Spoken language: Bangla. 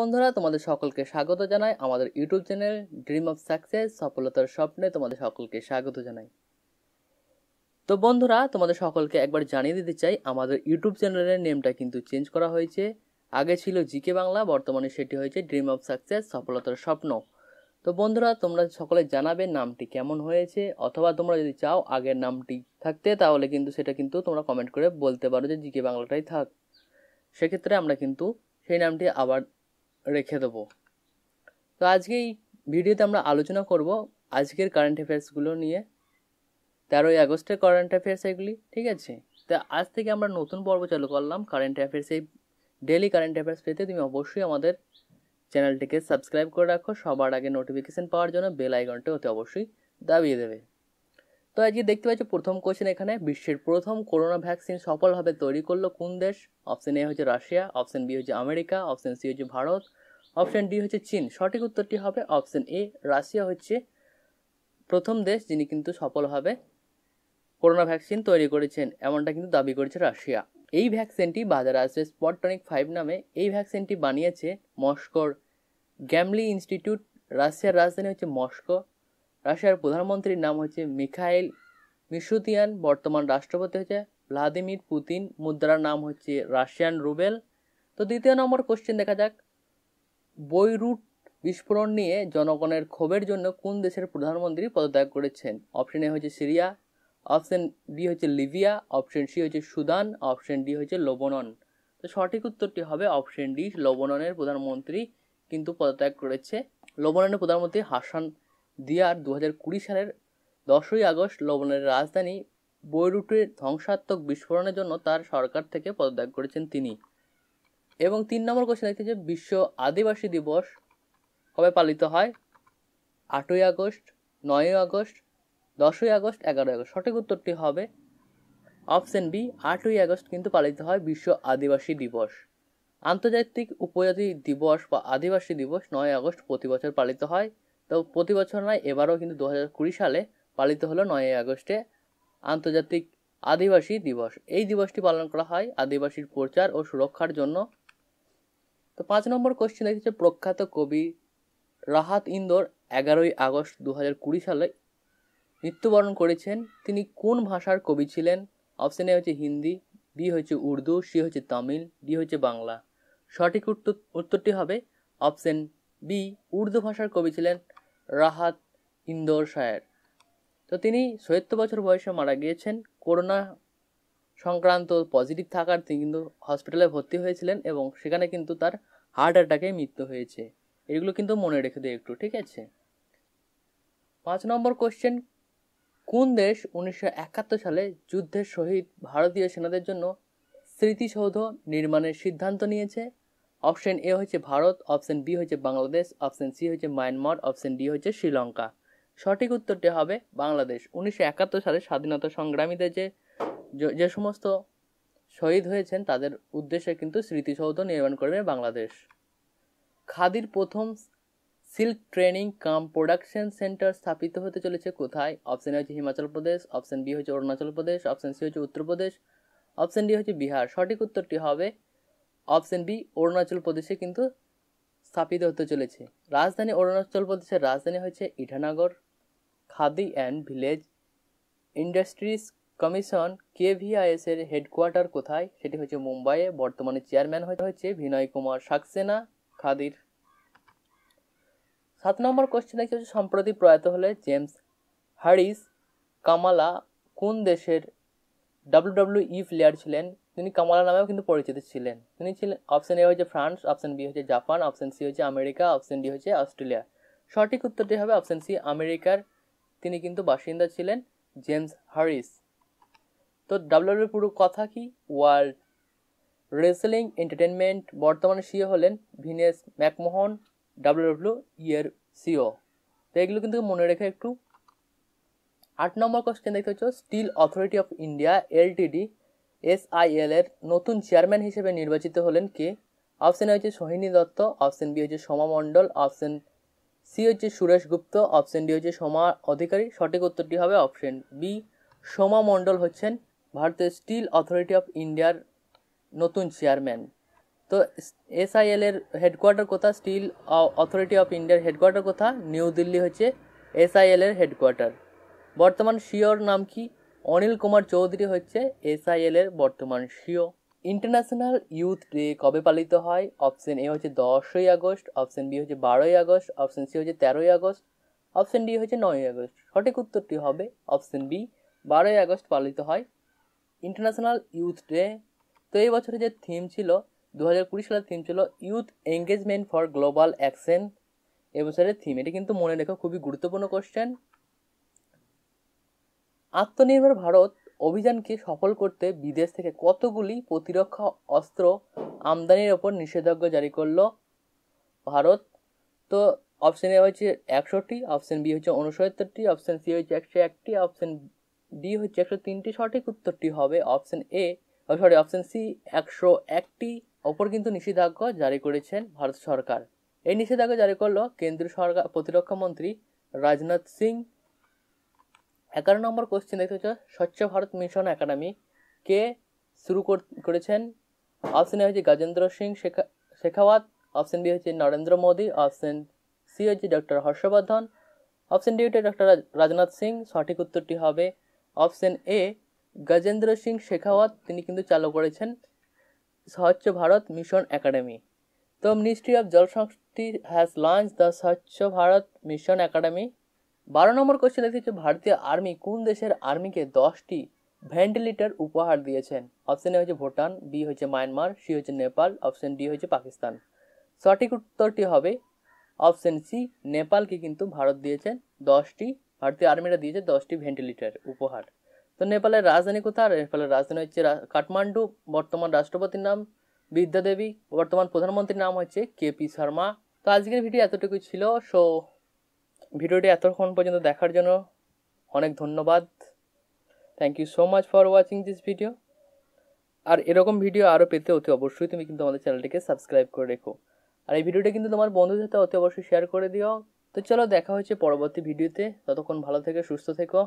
বন্ধুরা তোমাদের সকলকে স্বাগত জানাই আমাদের YouTube channel dream of success সফলতার স্বপ্নে তোমাদের সকলকে স্বাগত জানাই তো বন্ধুরা তোমাদের সকলকে একবার জানিয়ে দিতে চাই আমাদের ইউটিউব চ্যানেলের নেমটা কিন্তু চেঞ্জ করা হয়েছে আগে ছিল জিকে বাংলা বর্তমানে সেটি হয়েছে ড্রিম অফ সাকসেস সফলতার স্বপ্ন তো বন্ধুরা তোমরা সকলে জানাবে নামটি কেমন হয়েছে অথবা তোমরা যদি চাও আগের নামটি থাকতে তাহলে কিন্তু সেটা কিন্তু তোমরা কমেন্ট করে বলতে পারো যে জিকে বাংলাটাই থাক সেক্ষেত্রে আমরা কিন্তু সেই নামটি আবার রেখে দেবো তো আজকে এই ভিডিওতে আমরা আলোচনা করব আজকের কারেন্ট অ্যাফেয়ার্সগুলো নিয়ে তেরোই আগস্টের কারেন্ট অ্যাফেয়ার্স এগুলি ঠিক আছে তো আজ থেকে আমরা নতুন পর্ব চালু করলাম কারেন্ট অ্যাফেয়ার্স এই ডেলি কারেন্ট অ্যাফেয়ার্স পেতে তুমি অবশ্যই আমাদের চ্যানেলটিকে সাবস্ক্রাইব করে রাখো সবার আগে নোটিফিকেশান পাওয়ার জন্য বেল আইকনটা অতি অবশ্যই দাবিয়ে দেবে তো আজকে দেখতে পাচ্ছ প্রথম কোশ্চেন এখানে বিশ্বের প্রথম করোনা ভ্যাকসিন সফলভাবে তৈরি করলো কোন দেশ অপশন এ হচ্ছে রাশিয়া অপশন বি হচ্ছে আমেরিকা অপশন সি হচ্ছে ভারত অপশন ডি হচ্ছে চীন সঠিক উত্তরটি হবে অপশন এ রাশিয়া হচ্ছে প্রথম দেশ যিনি কিন্তু সফলভাবে করোনা ভ্যাকসিন তৈরি করেছেন এমনটা কিন্তু দাবি করেছে রাশিয়া এই ভ্যাকসিনটি বাজারে আসছে স্পটনিক ফাইভ নামে এই ভ্যাকসিনটি বানিয়েছে মস্কোর গ্যামলি ইনস্টিটিউট রাশিয়ার রাজধানী হচ্ছে মস্কো রাশিয়ার প্রধানমন্ত্রীর নাম হচ্ছে মিখাইল মিশুতিয়ান বর্তমান রাষ্ট্রপতি হচ্ছে ভ্লাদিমির পুতিন মুদ্রার নাম হচ্ছে রাশিয়ান রুবেল তো দ্বিতীয় নম্বর কোশ্চেন দেখা যাক বৈরুট বিস্ফোরণ নিয়ে জনগণের ক্ষোভের জন্য কোন দেশের প্রধানমন্ত্রী পদত্যাগ করেছেন অপশন এ হচ্ছে সিরিয়া অপশন বি হচ্ছে লিবিয়া অপশন সি হচ্ছে সুদান অপশন ডি হচ্ছে লোবনন তো সঠিক উত্তরটি হবে অপশন ডি লবণনের প্রধানমন্ত্রী কিন্তু পদত্যাগ করেছে লবণনের প্রধানমন্ত্রী হাসান দিয়ার দু কুড়ি সালের দশই আগস্ট লবণের রাজধানী বৈরুটের ধ্বংসাত্মক বিস্ফোরণের জন্য তার সরকার থেকে পদত্যাগ করেছেন তিনি এবং তিন নম্বর কোশ্চেন দেখতে যে বিশ্ব আদিবাসী দিবস কবে পালিত হয় আটই আগস্ট নয়ই আগস্ট দশই আগস্ট এগারোই আগস্ট সঠিক উত্তরটি হবে অপশন বি আটই আগস্ট কিন্তু পালিত হয় বিশ্ব আদিবাসী দিবস আন্তর্জাতিক উপজাতি দিবস বা আদিবাসী দিবস নয় আগস্ট প্রতি বছর পালিত হয় তো প্রতি বছর নয় এবারও কিন্তু দু সালে পালিত হলো নয়ই আগস্টে আন্তর্জাতিক আদিবাসী দিবস এই দিবসটি পালন করা হয় আদিবাসীর প্রচার ও সুরক্ষার জন্য তো পাঁচ নম্বর কোশ্চেন দেখেছে প্রখ্যাত কবি রাহাত ইন্দোর এগারোই আগস্ট দু সালে মৃত্যুবরণ করেছেন তিনি কোন ভাষার কবি ছিলেন অপশন এ হচ্ছে হিন্দি বি হচ্ছে উর্দু সি হচ্ছে তামিল ডি হচ্ছে বাংলা সঠিক উত্তর উত্তরটি হবে অপশন বি উর্দু ভাষার কবি ছিলেন রাহাত ইন্দোর শায়ের তো তিনি সত্তর বছর বয়সে মারা গিয়েছেন করোনা সংক্রান্ত পজিটিভ থাকার তিনি কিন্তু হসপিটালে ভর্তি হয়েছিলেন এবং সেখানে কিন্তু তার হার্ট অ্যাটাকে মৃত্যু হয়েছে এগুলো কিন্তু মনে রেখে দেয় একটু ঠিক আছে পাঁচ নম্বর কোশ্চেন কোন দেশ উনিশশো একাত্তর সালে যুদ্ধের শহীদ ভারতীয় সেনাদের জন্য স্মৃতিসৌধ নির্মাণের সিদ্ধান্ত নিয়েছে অপশন এ হচ্ছে ভারত অপশন বি হচ্ছে বাংলাদেশ অপশন সি হচ্ছে মায়ানমার অপশন ডি হচ্ছে শ্রীলঙ্কা সঠিক উত্তরটি হবে বাংলাদেশ উনিশশো একাত্তর সালে স্বাধীনতা সংগ্রামীদের যে যে সমস্ত শহীদ হয়েছেন তাদের উদ্দেশ্যে কিন্তু স্মৃতিসৌধ নির্মাণ করবে বাংলাদেশ খাদির প্রথম silk training cum production centre স্থাপিত হতে চলেছে কোথায় অপশন এ হচ্ছে হিমাচল প্রদেশ অপশন বি হচ্ছে অরুণাচল প্রদেশ অপশন সি হচ্ছে উত্তরপ্রদেশ অপশন ডি হচ্ছে বিহার সঠিক উত্তরটি হবে অপশন বি অরুণাচল প্রদেশে কিন্তু স্থাপিত হতে চলেছে রাজধানী অরুণাচল প্রদেশের রাজধানী হয়েছে Itanagar Khadi and village industries commission K VIC এর হেডকোয়ার্টার কোথায় সেটি হচ্ছে মুম্বাইয়ে বর্তমানে চেয়ারম্যান হয়েছে বিনয় কুমার সাকসেনা খাদির সাত নম্বর কোশ্চেন কি হচ্ছে সম্প্রতি প্রয়াত হলে জেমস হারিস কামালা কোন দেশের ডাব্লিউডাব্লিউ ই প্লেয়ার ছিলেন তিনি কামালা নামেও কিন্তু পরিচিত ছিলেন তিনি ছিলেন অপশন এ হচ্ছে ফ্রান্স অপশন বি হচ্ছে জাপান অপশন সি হচ্ছে আমেরিকা অপশন ডি হচ্ছে অস্ট্রেলিয়া সঠিক উত্তরটি হবে অপশন সি আমেরিকার তিনি কিন্তু বাসিন্দা ছিলেন জেমস হারিস তো ডাব্লিউডাব্লিউ e পুরো কথা কি ওয়ার্ল্ড রেসলিং এন্টারটেনমেন্ট বর্তমানে সিও হলেন ভিনেস ম্যাকমোহন ডাব্লিউডাব্লিউ e ইয়ের সিও তো এগুলো কিন্তু মনে রেখে একটু আট নম্বর কোশ্চেন দেখতে হচ্ছে steel authority of India LTD SIL এর নতুন চেয়ারম্যান হিসেবে নির্বাচিত হলেন কে অপশন এ হচ্ছে সোহিনী দত্ত অপশন বি হচ্ছে সোমা মণ্ডল অপশন সি হচ্ছে সুরেশ গুপ্ত অপশন ডি হচ্ছে সোমা অধিকারী সঠিক উত্তরটি হবে অপশন বি সোমা মণ্ডল হচ্ছেন ভারতের স্টিল অথরিটি অফ ইন্ডিয়ার নতুন চেয়ারম্যান তো এসআইএল এর হেডকোয়ার্টার কোথা স্টিল অথরিটি অফ ইন্ডিয়ার হেডকোয়ার্টার কোথা নিউ দিল্লি হচ্ছে এসআইএল এর হেডকোয়ার্টার বর্তমান সিওর e নাম কি অনিল কুমার চৌধুরী হচ্ছে এসআইএল এর বর্তমান সিও ইন্টারন্যাশনাল ইউথ ডে কবে পালিত হয় অপশন এ হচ্ছে দশই আগস্ট অপশন বি হচ্ছে বারোই আগস্ট অপশন সি হচ্ছে তেরোই আগস্ট অপশন ডি হচ্ছে নয়ই আগস্ট সঠিক উত্তরটি হবে অপশন বি বারোই আগস্ট পালিত হয় ইন্টারন্যাশনাল ইউথ ডে তো এই বছরে যে থিম ছিল দু হাজার কুড়ি সালের থিম ছিল youth engagement for global action এবছরের থিম এটি কিন্তু মনে রেখো খুবই গুরুত্বপূর্ণ কোশ্চেন আত্মনির্ভর ভারত অভিযানকে সফল করতে বিদেশ থেকে কতগুলি প্রতিরক্ষা অস্ত্র আমদানির ওপর নিষেধাজ্ঞা জারি করলো ভারত তো অপশন এ হচ্ছে একশোটি অপশন বি হচ্ছে উনসত্তরটি অপশন সি হচ্ছে একশো একটি অপশন ডি হচ্ছে একশো তিনটি সঠিক উত্তরটি হবে option A sorry option C একশো একটি ওপর কিন্তু নিষেধাজ্ঞা জারি করেছেন ভারত সরকার এই নিষেধাজ্ঞা জারি করলো কেন্দ্রীয় সরকার প্রতিরক্ষা মন্ত্রী রাজনাথ সিং এগারো নম্বর কোশ্চেন দেখতে হচ্ছে স্বচ্ছ ভারত মিশন একাডেমি কে শুরু করেছেন অপশন এ হচ্ছে গজেন্দ্র সিং শেখা শেখাওয়াত অপশন বি হচ্ছে নরেন্দ্র মোদী অপশন সি হচ্ছে ডক্টর হর্ষবর্ধন অপশন ডি হচ্ছে ডক্টর রাজনাথ সিং সঠিক উত্তরটি হবে অপশন এ গজেন্দ্র সিং শেখাওয়াত তিনি কিন্তু চালু করেছেন স্বচ্ছ ভারত মিশন একাডেমি তো মিনিস্ট্রি অফ জল সংস্কৃতি হ্যাজ লঞ্চ দ্য স্বচ্ছ ভারত মিশন একাডেমি বারো নম্বর কোয়েশ্চেন দেখতে হচ্ছে ভারতীয় আর্মি কোন দেশের আর্মিকে দশটি ভেন্টিলেটার উপহার দিয়েছেন অপশন এ হচ্ছে ভুটান বি হচ্ছে মায়ানমার সি হচ্ছে নেপাল অপশন ডি হচ্ছে পাকিস্তান সঠিক উত্তরটি হবে অপশন সি নেপালকে কিন্তু ভারত দিয়েছেন দশটি ভারতীয় আর্মিরা দিয়েছে দশটি ভেন্টিলেটার উপহার তো নেপালের রাজধানী কোথায় নেপালের রাজধানী হচ্ছে কাঠমান্ডু বর্তমান রাষ্ট্রপতির নাম বিদ্যাদেবী দেবী বর্তমান প্রধানমন্ত্রীর নাম হচ্ছে কেপি শর্মা তো আজকের ভিডিও এতটুকু ছিল সো ভিডিওটি এতক্ষণ পর্যন্ত দেখার জন্য অনেক ধন্যবাদ thank you so much for watching this video আর এরকম ভিডিও আরও পেতে অতি অবশ্যই তুমি কিন্তু আমাদের চ্যানেলটিকে সাবস্ক্রাইব করে রেখো আর এই ভিডিওটা কিন্তু তোমার বন্ধুদের সাথে অতি অবশ্যই শেয়ার করে দিও তো চলো দেখা হচ্ছে পরবর্তী ভিডিওতে ততক্ষণ ভালো থেকে সুস্থ থেকো